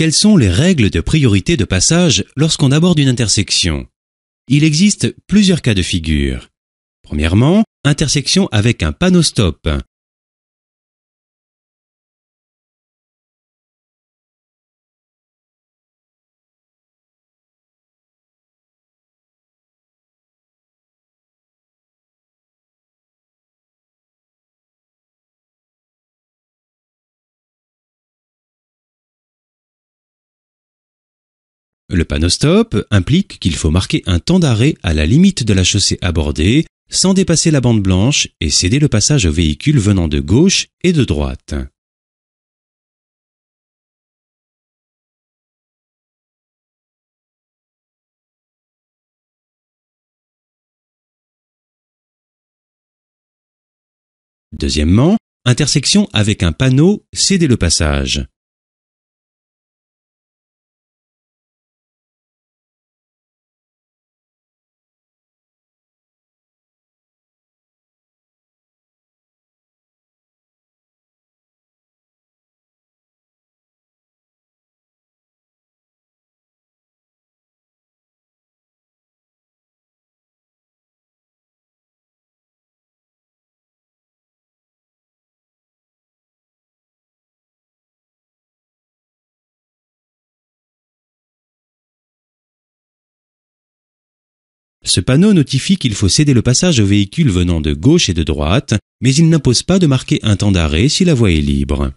Quelles sont les règles de priorité de passage lorsqu'on aborde une intersection Il existe plusieurs cas de figure. Premièrement, intersection avec un panneau stop, Le panneau stop implique qu'il faut marquer un temps d'arrêt à la limite de la chaussée abordée, sans dépasser la bande blanche et céder le passage aux véhicules venant de gauche et de droite. Deuxièmement, intersection avec un panneau, céder le passage. Ce panneau notifie qu'il faut céder le passage aux véhicules venant de gauche et de droite, mais il n'impose pas de marquer un temps d'arrêt si la voie est libre.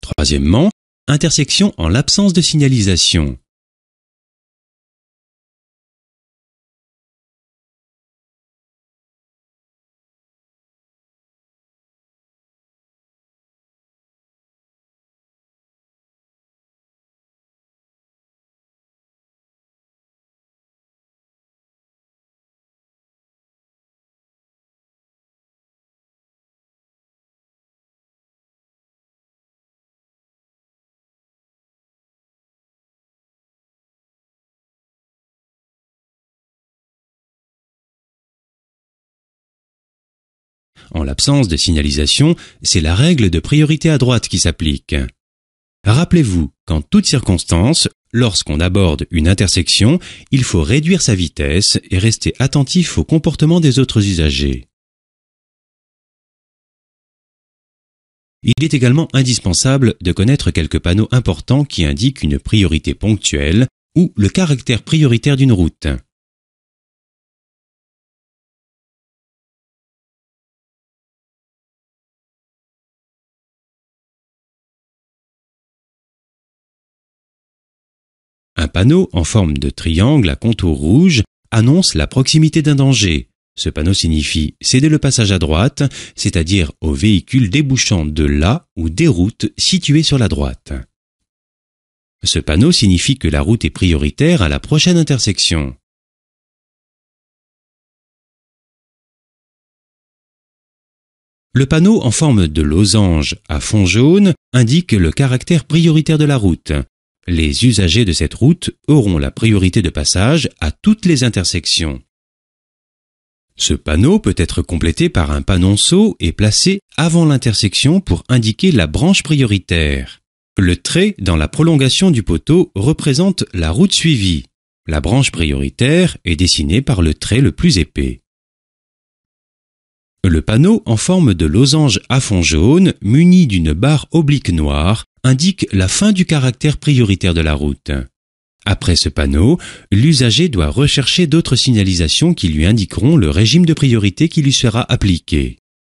Troisièmement, intersection en l'absence de signalisation. En l'absence de signalisation, c'est la règle de priorité à droite qui s'applique. Rappelez-vous qu'en toute circonstance, lorsqu'on aborde une intersection, il faut réduire sa vitesse et rester attentif au comportement des autres usagers. Il est également indispensable de connaître quelques panneaux importants qui indiquent une priorité ponctuelle ou le caractère prioritaire d'une route. panneau en forme de triangle à contour rouge annonce la proximité d'un danger. Ce panneau signifie céder le passage à droite, c'est-à-dire au véhicule débouchant de la ou des routes situées sur la droite. Ce panneau signifie que la route est prioritaire à la prochaine intersection. Le panneau en forme de losange à fond jaune indique le caractère prioritaire de la route. Les usagers de cette route auront la priorité de passage à toutes les intersections. Ce panneau peut être complété par un panonceau et placé avant l'intersection pour indiquer la branche prioritaire. Le trait dans la prolongation du poteau représente la route suivie. La branche prioritaire est dessinée par le trait le plus épais. Le panneau en forme de losange à fond jaune, muni d'une barre oblique noire, indique la fin du caractère prioritaire de la route. Après ce panneau, l'usager doit rechercher d'autres signalisations qui lui indiqueront le régime de priorité qui lui sera appliqué.